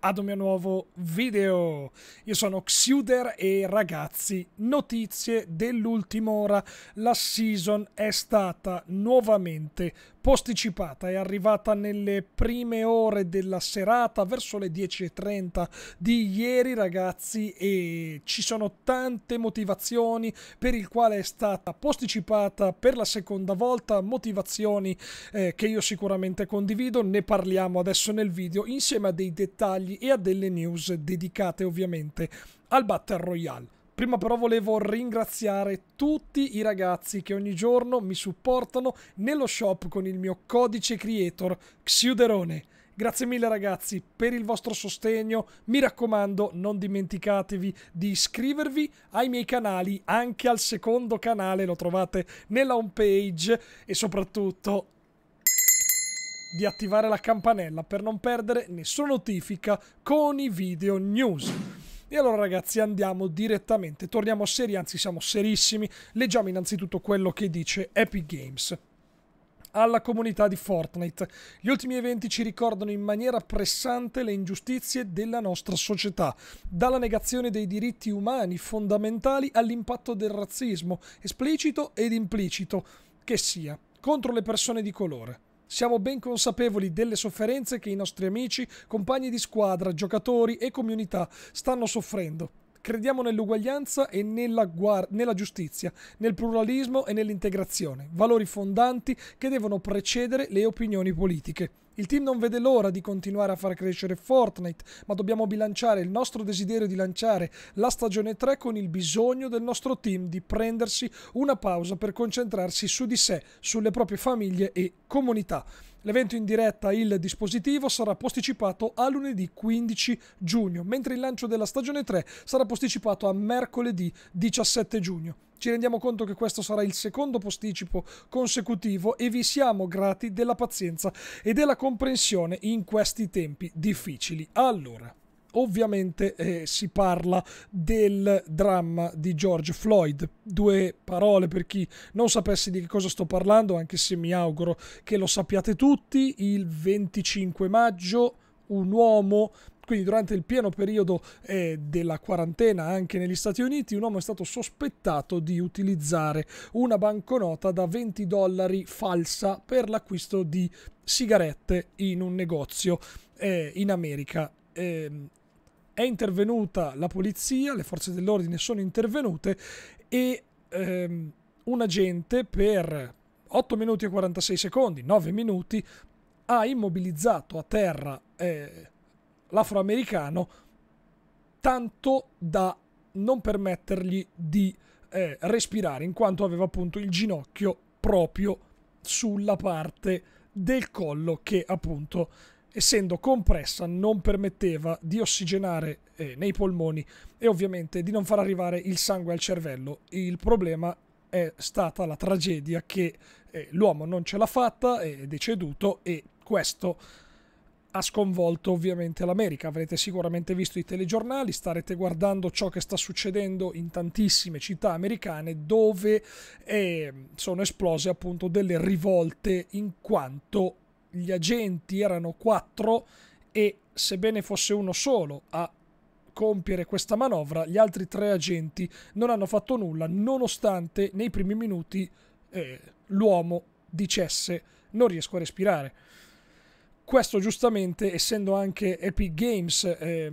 ad un mio nuovo video. Io sono Xuder e ragazzi, notizie dell'ultima ora. La season è stata nuovamente posticipata, è arrivata nelle prime ore della serata, verso le 10.30 di ieri ragazzi e ci sono tante motivazioni per il quale è stata posticipata per la seconda volta, motivazioni eh, che io sicuramente condivido, ne parliamo adesso nel video insieme a dei dettagli consigli e a delle news dedicate ovviamente al Battle Royale. Prima però volevo ringraziare tutti i ragazzi che ogni giorno mi supportano nello shop con il mio codice creator Xiuderone. Grazie mille ragazzi per il vostro sostegno, mi raccomando non dimenticatevi di iscrivervi ai miei canali, anche al secondo canale lo trovate nella homepage e soprattutto di attivare la campanella per non perdere nessuna notifica con i video news. E allora ragazzi andiamo direttamente, torniamo seri, anzi siamo serissimi, leggiamo innanzitutto quello che dice Epic Games alla comunità di Fortnite. Gli ultimi eventi ci ricordano in maniera pressante le ingiustizie della nostra società, dalla negazione dei diritti umani fondamentali all'impatto del razzismo, esplicito ed implicito, che sia, contro le persone di colore. Siamo ben consapevoli delle sofferenze che i nostri amici, compagni di squadra, giocatori e comunità stanno soffrendo. Crediamo nell'uguaglianza e nella, guard- nella giustizia, nel pluralismo e nell'integrazione, valori fondanti che devono precedere le opinioni politiche. Il team non vede l'ora di continuare a far crescere Fortnite, ma dobbiamo bilanciare il nostro desiderio di lanciare la stagione 3 con il bisogno del nostro team di prendersi una pausa per concentrarsi su di sé, sulle proprie famiglie e comunità. L'evento in diretta Il dispositivo sarà posticipato a lunedì 15 giugno, mentre il lancio della stagione 3 sarà posticipato a mercoledì 17 giugno. Ci rendiamo conto che questo sarà il secondo posticipo consecutivo e vi siamo grati della pazienza e della comprensione in questi tempi difficili. Allora, ovviamente eh, si parla del dramma di George Floyd. Due parole per chi non sapesse di che cosa sto parlando, anche se mi auguro che lo sappiate tutti. Il 25 maggio un uomo quindi durante il pieno periodo eh, della quarantena anche negli Stati Uniti un uomo è stato sospettato di utilizzare una banconota da 20 dollari falsa per l'acquisto di sigarette in un negozio eh, in America. Eh, è intervenuta la polizia, le forze dell'ordine sono intervenute e ehm, un agente per 8 minuti e 46 secondi, 9 minuti, ha immobilizzato a terra eh, l'afroamericano tanto da non permettergli di eh, respirare, in quanto aveva appunto il ginocchio proprio sulla parte del collo che appunto essendo compressa non permetteva di ossigenare eh, nei polmoni e ovviamente di non far arrivare il sangue al cervello. Il problema è stata la tragedia che eh, l'uomo non ce l'ha fatta, è deceduto e questo ha sconvolto ovviamente l'America. Avrete sicuramente visto i telegiornali, starete guardando ciò che sta succedendo in tantissime città americane dove eh, sono esplose appunto delle rivolte in quanto gli agenti erano quattro e sebbene fosse uno solo a compiere questa manovra, gli altri tre agenti non hanno fatto nulla nonostante nei primi minuti eh, l'uomo dicesse non riesco a respirare questo giustamente, essendo anche Epic Games eh,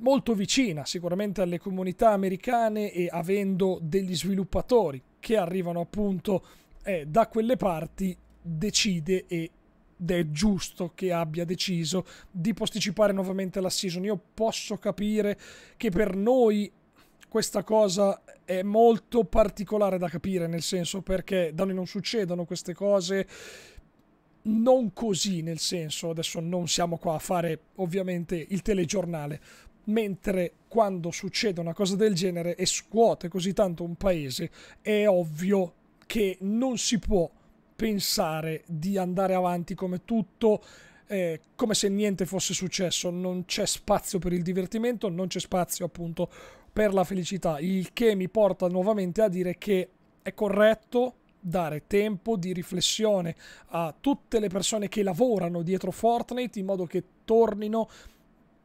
molto vicina sicuramente alle comunità americane e avendo degli sviluppatori che arrivano appunto eh, da quelle parti, decide ed è giusto che abbia deciso di posticipare nuovamente la season. Io posso capire che per noi questa cosa è molto particolare da capire, nel senso perché da noi non succedono queste cose non così, nel senso, adesso non siamo qua a fare ovviamente il telegiornale, mentre quando succede una cosa del genere e scuote così tanto un paese, è ovvio che non si può pensare di andare avanti come tutto eh, come se niente fosse successo, non c'è spazio per il divertimento, non c'è spazio appunto per la felicità, il che mi porta nuovamente a dire che è corretto dare tempo di riflessione a tutte le persone che lavorano dietro Fortnite in modo che tornino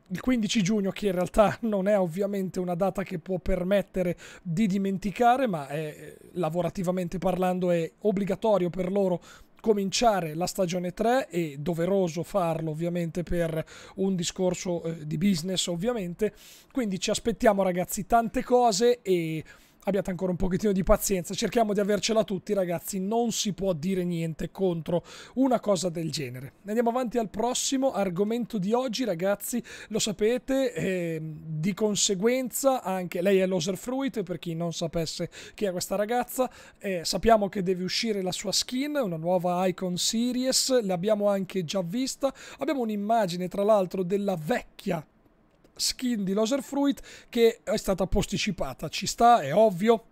il 15 giugno, che in realtà non è ovviamente una data che può permettere di dimenticare, ma è, lavorativamente parlando è obbligatorio per loro cominciare la stagione 3 e doveroso farlo ovviamente per un discorso eh, di business ovviamente quindi ci aspettiamo ragazzi tante cose e abbiate ancora un pochettino di pazienza, cerchiamo di avercela tutti ragazzi, non si può dire niente contro una cosa del genere. Andiamo avanti al prossimo argomento di oggi ragazzi, lo sapete, eh, di conseguenza anche lei è l'Oserfruit, per chi non sapesse chi è questa ragazza, eh, sappiamo che deve uscire la sua skin, una nuova Icon Series, l'abbiamo anche già vista, abbiamo un'immagine tra l'altro della vecchia skin di Loser Fruit che è stata posticipata. Ci sta, è ovvio,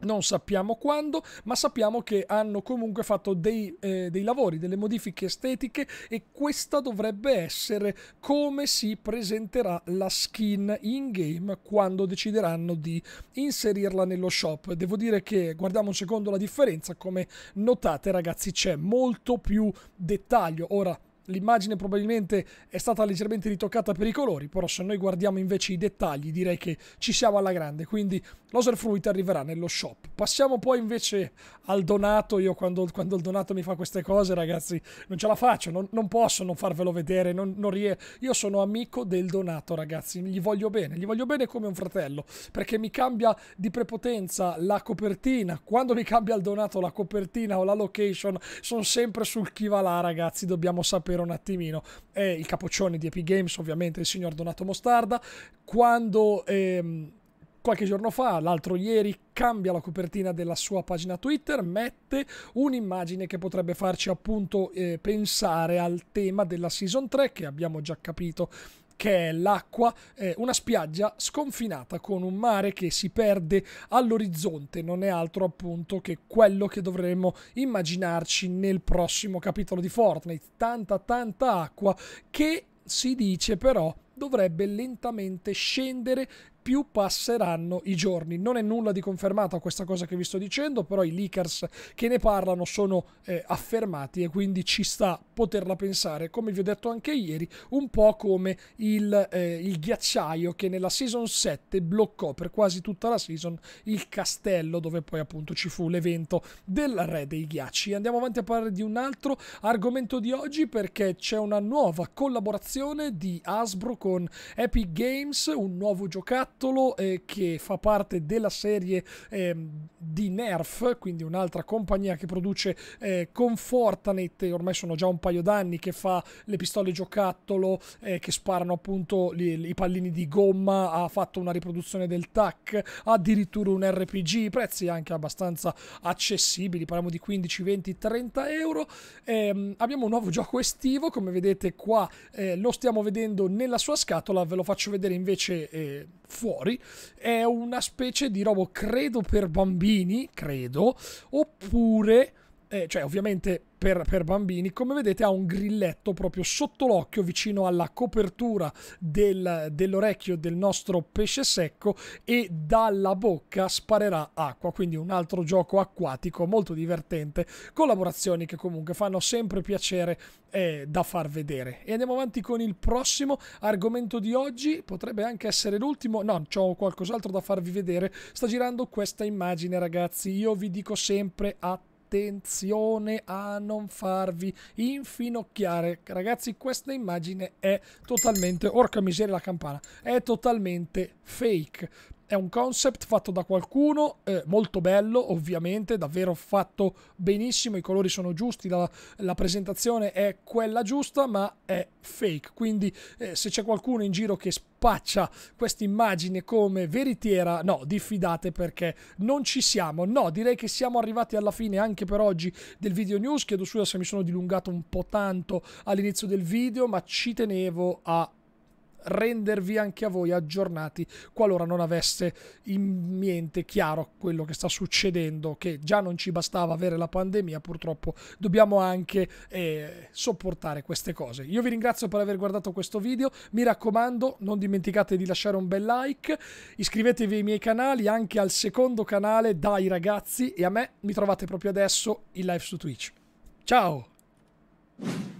non sappiamo quando, ma sappiamo che hanno comunque fatto dei, eh, dei, lavori, delle modifiche estetiche e questa dovrebbe essere come si presenterà la skin in game quando decideranno di inserirla nello shop. Devo dire che guardiamo un secondo la differenza, come notate ragazzi c'è molto più dettaglio. Ora l'immagine probabilmente è stata leggermente ritoccata per i colori, però se noi guardiamo invece i dettagli direi che ci siamo alla grande, quindi l'Oserfruit arriverà nello shop. Passiamo poi invece al donato, io quando, quando, il donato mi fa queste cose ragazzi non ce la faccio, non, non posso non farvelo vedere, non, non rie... io sono amico del donato ragazzi, gli voglio bene, gli voglio bene come un fratello, perché mi cambia di prepotenza la copertina, quando mi cambia il donato la copertina o la location sono sempre sul chi va là ragazzi, dobbiamo sapere capire un attimino, è il capoccione di Epic Games, ovviamente il signor Donato Mostarda, quando... Ehm, qualche giorno fa, l'altro ieri, cambia la copertina della sua pagina Twitter, mette un'immagine che potrebbe farci appunto eh, pensare al tema della Season 3 che abbiamo già capito che è l'acqua, eh, una spiaggia sconfinata con un mare che si perde all'orizzonte, non è altro appunto che quello che dovremmo immaginarci nel prossimo capitolo di Fortnite, tanta tanta acqua che si dice però dovrebbe lentamente scendere più passeranno i giorni. Non è nulla di confermato questa cosa che vi sto dicendo, però i leakers che ne parlano sono eh, affermati e quindi ci sta poterla pensare, come vi ho detto anche ieri, un po' come il, eh, il ghiacciaio che nella season 7 bloccò per quasi tutta la season il castello dove poi appunto ci fu l'evento del re dei ghiacci. Andiamo avanti a parlare di un altro argomento di oggi perché c'è una nuova collaborazione di Hasbro con Epic Games, un nuovo giocattolo giocattolo eh, che fa parte della serie eh, di Nerf, quindi un'altra compagnia che produce eh, con Fortanet, ormai sono già un paio d'anni che fa le pistole giocattolo eh, che sparano appunto li, i pallini di gomma, ha fatto una riproduzione del TAC, addirittura un RPG, prezzi anche abbastanza accessibili, parliamo di 15, 20, 30 euro. Ehm, abbiamo un nuovo gioco estivo, come vedete qua eh, lo stiamo vedendo nella sua scatola, ve lo faccio vedere invece eh, fuori fuori è una specie di robo, credo per bambini, credo, oppure eh, cioè ovviamente per, per, bambini, come vedete ha un grilletto proprio sotto l'occhio vicino alla copertura del, dell'orecchio del nostro pesce secco e dalla bocca sparerà acqua, quindi un altro gioco acquatico molto divertente, collaborazioni che comunque fanno sempre piacere eh, da far vedere. E andiamo avanti con il prossimo argomento di oggi, potrebbe anche essere l'ultimo, no, ho qualcos'altro da farvi vedere, sta girando questa immagine ragazzi, io vi dico sempre attenzione attenzione a non farvi infinocchiare. Ragazzi, questa immagine è totalmente, orca miseria la campana, è totalmente fake è un concept fatto da qualcuno, eh, molto bello ovviamente, davvero fatto benissimo, i colori sono giusti, la, la presentazione è quella giusta, ma è fake. Quindi eh, se c'è qualcuno in giro che spaccia questa immagine come veritiera, no, diffidate perché non ci siamo. No, direi che siamo arrivati alla fine anche per oggi del video news. Chiedo scusa se mi sono dilungato un po' tanto all'inizio del video, ma ci tenevo a rendervi anche a voi aggiornati qualora non avesse in mente chiaro quello che sta succedendo, che già non ci bastava avere la pandemia, purtroppo dobbiamo anche eh, sopportare queste cose. Io vi ringrazio per aver guardato questo video, mi raccomando non dimenticate di lasciare un bel like, iscrivetevi ai miei canali, anche al secondo canale, dai ragazzi, e a me mi trovate proprio adesso in live su Twitch. Ciao!